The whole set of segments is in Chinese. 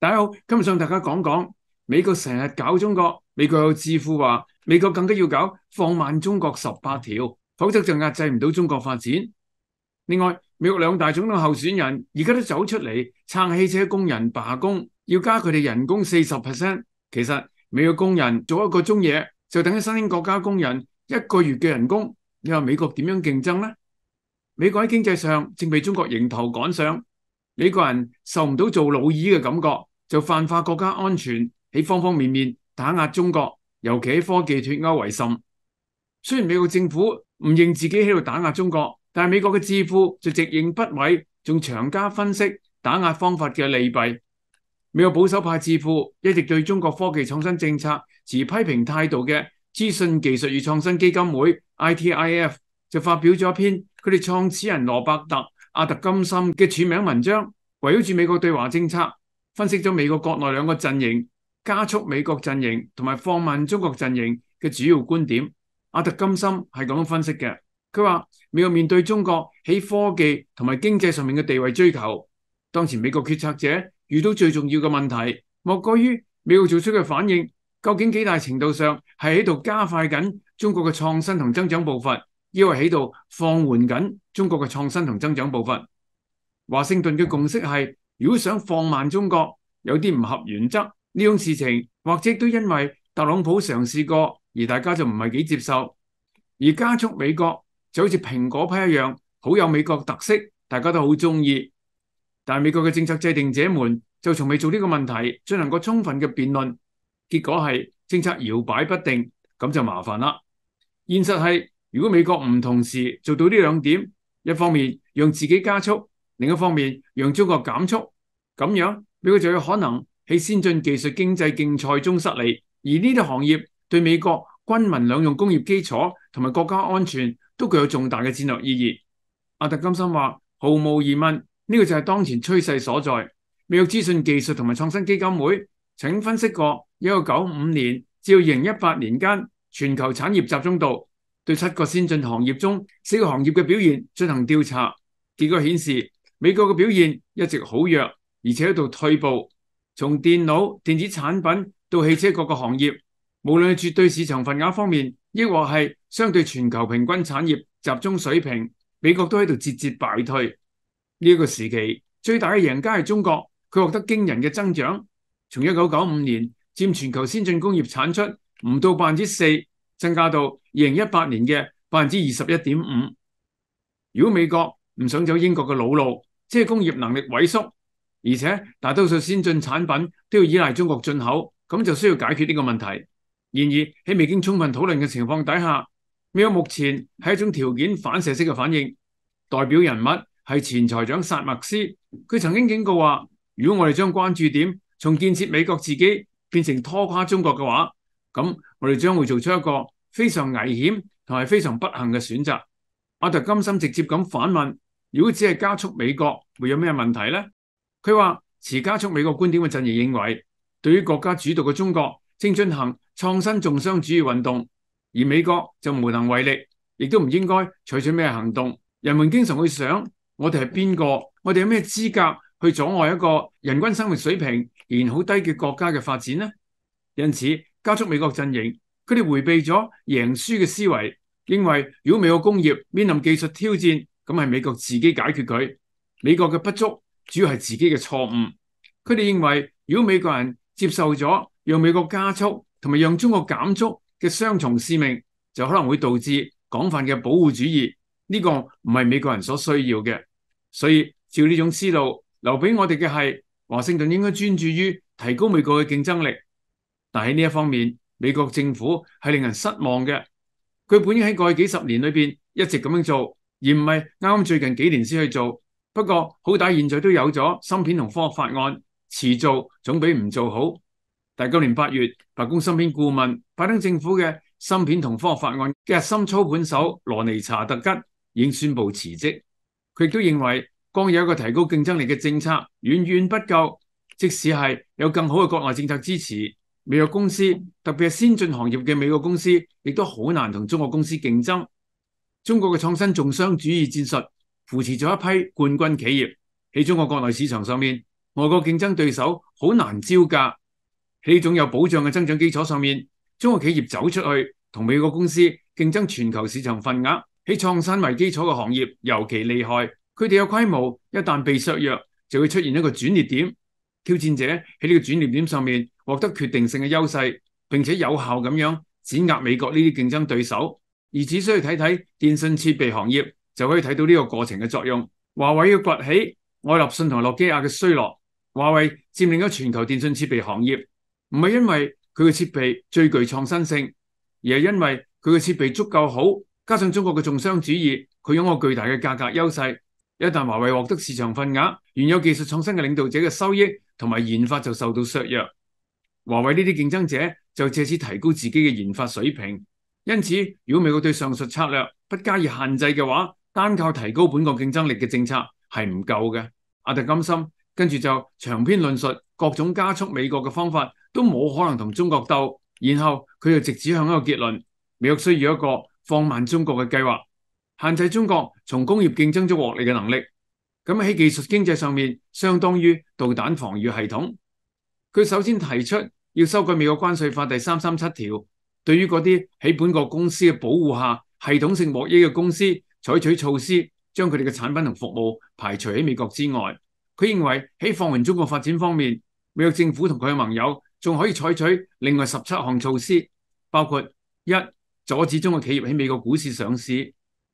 大家好，今日想大家讲讲美国成日搞中国，美国有智负话美国更加要搞放慢中国十八条，否则就压制唔到中国发展。另外，美国两大总统候选人而家都走出嚟撑汽车工人罢工，要加佢哋人工四十 percent。其实美国工人做一个钟嘢就等于新兴国家工人一个月嘅人工，你话美国点样竞争呢？美国喺经济上正被中国迎头赶上，美国人受唔到做老二嘅感觉。就泛化国家安全喺方方面面打压中国，尤其喺科技脱欧为甚。虽然美国政府唔认自己喺度打压中国，但系美国嘅智库就直认不讳，仲长加分析打压方法嘅利弊。美国保守派智库一直对中国科技创新政策持批评态度嘅资讯技术与创新基金会 （ITIF） 就发表咗一篇佢哋创始人罗伯特阿特金森嘅署名文章，围绕住美国对华政策。分析咗美國國內兩個陣營，加速美國陣營同埋放慢中國陣營嘅主要觀點。阿特金森係咁分析嘅，佢話美國面對中國喺科技同埋經濟上面嘅地位追求，當時美國決策者遇到最重要嘅問題，莫過於美國做出嘅反應究竟幾大程度上係喺度加快緊中國嘅創新同增長步伐，抑或喺度放緩緊中國嘅創新同增長步伐？華盛頓嘅共識係，如果想放慢中國，有啲唔合原则呢种事情，或者都因为特朗普尝试过，而大家就唔系几接受，而加速美国就好似苹果批一样，好有美国特色，大家都好中意。但系美国嘅政策制定者们就从未做呢个问题进行过充分嘅辩论，结果系政策摇摆不定，咁就麻烦啦。现实系如果美国唔同时做到呢两点，一方面让自己加速，另一方面让中国减速，咁样。美國就有可能喺先進技術經濟競賽中失利，而呢啲行業對美國軍民兩用工業基礎同埋國家安全都具有重大嘅戰略意義。阿特金森話：毫無疑問，呢個就係當前趨勢所在。美國資訊技術同埋創新基金會請分析過一九九五年至二零一八年間全球產業集中度對七個先進行業中四個行業嘅表現進行調查，結果顯示美國嘅表現一直好弱。而且喺度退步，从电脑、电子产品到汽车各个行业，无论系绝对市场份额方面，亦或系相对全球平均产业集中水平，美国都喺度节节败退。呢个时期最大嘅赢家系中国，佢获得惊人嘅增长。从一九九五年占全球先进工业产出唔到百分之四，增加到二零一八年嘅百分之二十一点五。如果美国唔想走英国嘅老路，即系工业能力萎缩。而且大多數先進產品都要依賴中國進口，咁就需要解決呢個問題。然而喺未經充分討論嘅情況底下，美國目前係一種條件反射式嘅反應。代表人物係前財長薩默斯，佢曾經警告話：，如果我哋將關注點從建設美國自己變成拖垮中國嘅話，咁我哋將會做出一個非常危險同埋非常不幸嘅選擇。阿特甘心直接咁反問：，如果只係加速美國，會有咩問題呢？佢话持加速美国观点嘅阵营认为，对于国家主导嘅中国正进行创新重商主义运动，而美国就无能为力，亦都唔应该采取咩行动。人们经常会想，我哋系边个？我哋有咩资格去阻碍一个人均生活水平而好低嘅国家嘅发展呢？因此，加速美国阵营，佢哋回避咗赢输嘅思维，认为如果美国工业面临技术挑战，咁系美国自己解决佢美国嘅不足。主要系自己嘅錯誤。佢哋認為，如果美國人接受咗讓美國加速同埋讓中國減速嘅雙重使命，就可能會導致廣泛嘅保護主義。呢個唔係美國人所需要嘅。所以照呢種思路，留俾我哋嘅係華盛頓應該專注於提高美國嘅競爭力。但喺呢一方面，美國政府係令人失望嘅。佢本應喺過去幾十年裏边一直咁樣做，而唔係啱啱最近幾年先去做。不过好歹现在都有咗芯片同科法案，迟做总比唔做好。但系今年八月，白宫芯片顾问、拜登政府嘅芯片同科法案嘅核心操盘手罗尼查特吉已宣布辞职。佢亦都认为光有一个提高竞争力嘅政策远远不够，即使系有更好嘅国内政策支持，美国公司，特别系先进行业嘅美国公司，亦都好难同中国公司竞争。中国嘅创新重商主义战术。扶持咗一批冠军企业喺中国国内市场上面，外国竞争对手好难招架。喺呢种有保障嘅增长基础上面，中国企业走出去同美国公司竞争全球市场份额，喺创新为基础嘅行业尤其厉害。佢哋有规模，一旦被削弱，就会出现一个转捩点。挑战者喺呢个转捩点上面获得决定性嘅优势，并且有效咁样碾压美国呢啲竞争对手。而只需要睇睇电信设备行业。就可以睇到呢個過程嘅作用。華為要崛起，爱立信同諾基亞嘅衰落，華為佔領咗全球電信設備行業，唔係因為佢嘅設備最具創新性，而係因為佢嘅設備足夠好，加上中國嘅重商主義，佢擁有巨大嘅價格優勢。一旦華為獲得市場份額，原有技術創新嘅領導者嘅收益同埋研發就受到削弱。華為呢啲競爭者就借此提高自己嘅研發水平。因此，如果美國對上述策略不加以限制嘅話，单靠提高本国竞争力嘅政策系唔够嘅，阿特甘心跟住就长篇论述各种加速美国嘅方法都冇可能同中国斗，然后佢就直指向一个结论：，美国需要一个放慢中国嘅计划，限制中国从工业竞争中获利嘅能力。咁喺技术经济上面，相当于导弹防御系统。佢首先提出要修改美国关税法第三三七条，对于嗰啲喺本国公司嘅保护下系统性获益嘅公司。採取措施將佢哋嘅產品同服務排除喺美國之外。佢認為喺放緩中國發展方面，美國政府同佢嘅盟友仲可以採取另外十七項措施，包括一、阻止中國企業喺美國股市上市；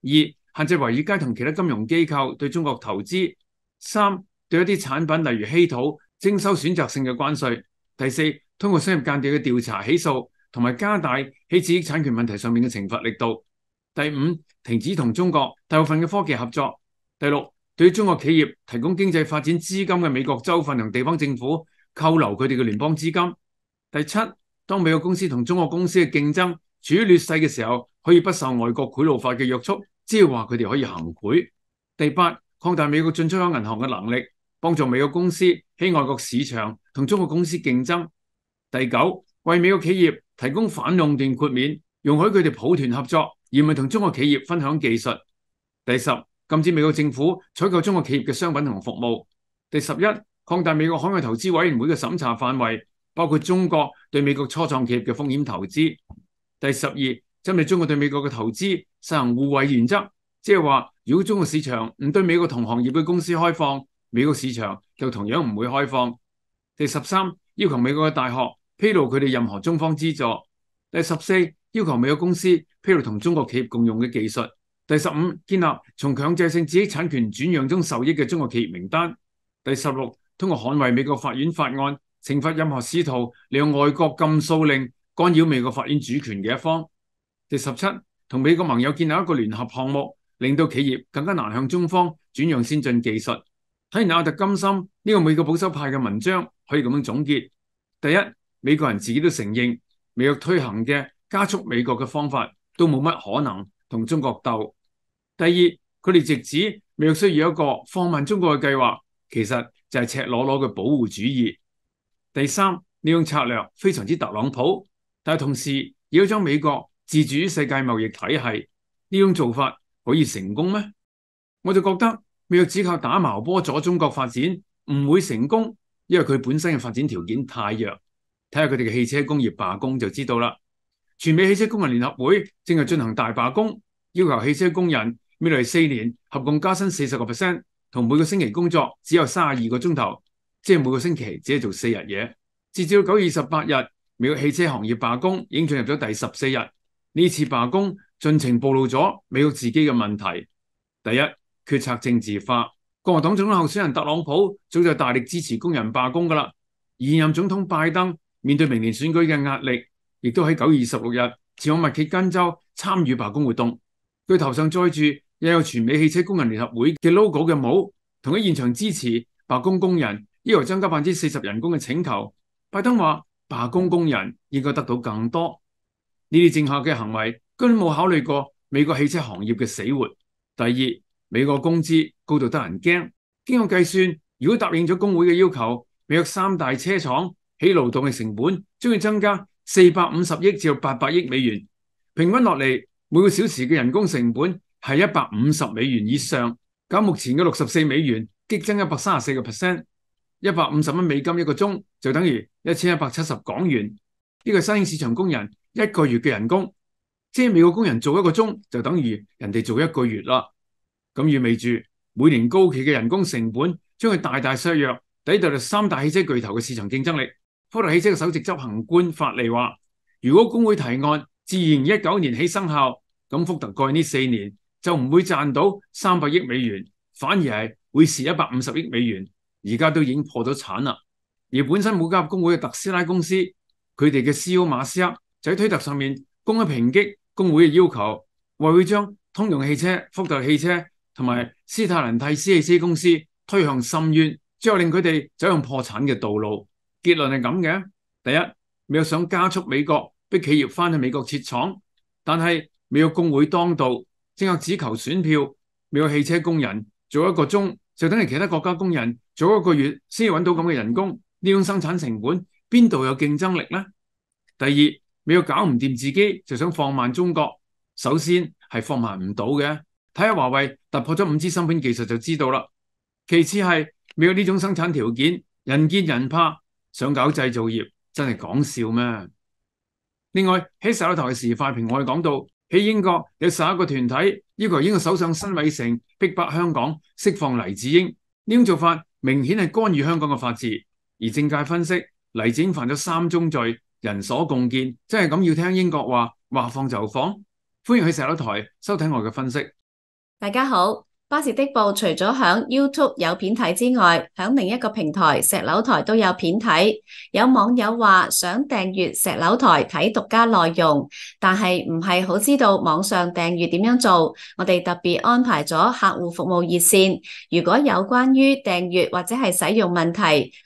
二、限制維爾街同其他金融機構對中國投資；三、對一啲產品例如稀土徵收選擇性嘅關稅；第四，通過商業間諜嘅調查起訴，同埋加大喺知識產權問題上面嘅懲罰力度；第五。停止同中国大部分嘅科技合作。第六，对于中国企业提供经济发展资金嘅美国州份同地方政府，扣留佢哋嘅联邦资金。第七，当美国公司同中国公司嘅竞争处于劣势嘅时候，可以不受外国贿赂法嘅约束，即系话佢哋可以行贿。第八，扩大美国进出口银行嘅能力，帮助美国公司喺外国市场同中国公司竞争。第九，为美国企业提供反垄断豁免，容许佢哋抱团合作。而咪同中國企業分享技術。第十，禁止美國政府採購中國企業嘅商品同服務。第十一，擴大美國海外投資委員會嘅審查範圍，包括中國對美國初創企業嘅風險投資。第十二，針對中國對美國嘅投資實行互惠原則，即係話如果中國市場唔對美國同行業嘅公司開放，美國市場就同樣唔會開放。第十三，要求美國嘅大學披露佢哋任何中方資助。第十四。要求美国公司，披露同中国企业共用嘅技术。第十五，建立从强制性知识产权转让中受益嘅中国企业名单。第十六，通过捍卫美国法院法案，惩罚任何试图利用外国禁诉令干扰美国法院主权嘅一方。第十七，同美国盟友建立一个联合项目，令到企业更加难向中方转让先进技术。睇完阿特金森呢个美国保守派嘅文章，可以咁样总结：第一，美国人自己都承认美国推行嘅。加速美國嘅方法都冇乜可能同中國鬥。第二，佢哋直指美國需要一個放慢中國嘅計劃，其實就係赤裸裸嘅保護主義。第三，呢種策略非常之特朗普，但係同時要將美國置於世界貿易體系呢種做法可以成功咩？我就覺得美國只靠打矛波阻中國發展唔會成功，因為佢本身嘅發展條件太弱，睇下佢哋嘅汽車工業罷工就知道啦。全美汽车工人联合会正系进行大罢工，要求汽车工人未来四年合共加薪四十个 percent，同每个星期工作只有三十二个钟头，即系每个星期只系做四日嘢。截至到九月二十八日，美国汽车行业罢工已经进入咗第十四日。呢次罢工进程暴露咗美国自己嘅问题：第一，决策政治化。共和党总统候选人特朗普早就大力支持工人罢工噶啦，现任总统拜登面对明年选举嘅压力。亦都喺九月二十六日前往密歇根州参与罢工活动，佢头上载住又有全美汽车工人联合会嘅 logo 嘅帽，同喺现场支持罢工工人要求增加百分之四十人工嘅请求。拜登话罢工工人应该得到更多呢啲政客嘅行为本冇考虑过美国汽车行业嘅死活。第二，美国工资高到得人惊，经过计算，如果答应咗工会嘅要求，美约三大车厂起劳动嘅成本将会增加。四百五十亿至八百亿美元，平均落嚟，每个小时嘅人工成本系一百五十美元以上。咁目前嘅六十四美元，激增一百三十四个 percent，一百五十蚊美金一个钟，就等于一千一百七十港元。呢个新兴市场工人一个月嘅人工，即系美国工人做一个钟，就等于人哋做一个月啦。咁意味住每年高企嘅人工成本，将会大大削弱抵到三大汽车巨头嘅市场竞争力。福特汽車嘅首席執行官法利話：，如果工會提案自二零一九年起生效，咁福特蓋呢四年就唔會賺到三百億美元，反而係會蝕一百五十億美元。而家都已經破咗產啦。而本身冇加入工會嘅特斯拉公司，佢哋嘅 CEO 馬斯克就喺推特上面公開抨擊工會嘅要求，話會將通用汽車、福特汽車同埋斯泰兰蒂斯汽車公司推向深淵，最后令佢哋走向破產嘅道路。结论系咁嘅：第一，美国想加速美国逼企业翻去美国设厂，但系美国工会当道，正系只求选票，美国汽车工人做一个钟就等于其他国家工人做一个月先搵到咁嘅人工，呢种生产成本边度有竞争力咧？第二，美国搞唔掂自己就想放慢中国，首先系放慢唔到嘅，睇下华为突破咗五 G 芯片技术就知道啦。其次系美国呢种生产条件，人见人怕。想搞製造業真系講笑咩？另外喺石一台嘅時快評，我哋講到喺英國有十一個團體要求英國首相申伟成逼迫香港釋放黎智英，呢種做法明顯係干預香港嘅法治。而政界分析黎智英犯咗三宗罪，人所共見，真係咁要聽英國話話放就放。歡迎喺石一台收睇我嘅分析。大家好。巴士的报除咗响 YouTube 有片睇之外，响另一个平台石楼台都有片睇。有网友话想订阅石楼台睇独家内容，但系唔系好知道网上订阅点样做。我哋特别安排咗客户服务热线，如果有关于订阅或者系使用问题。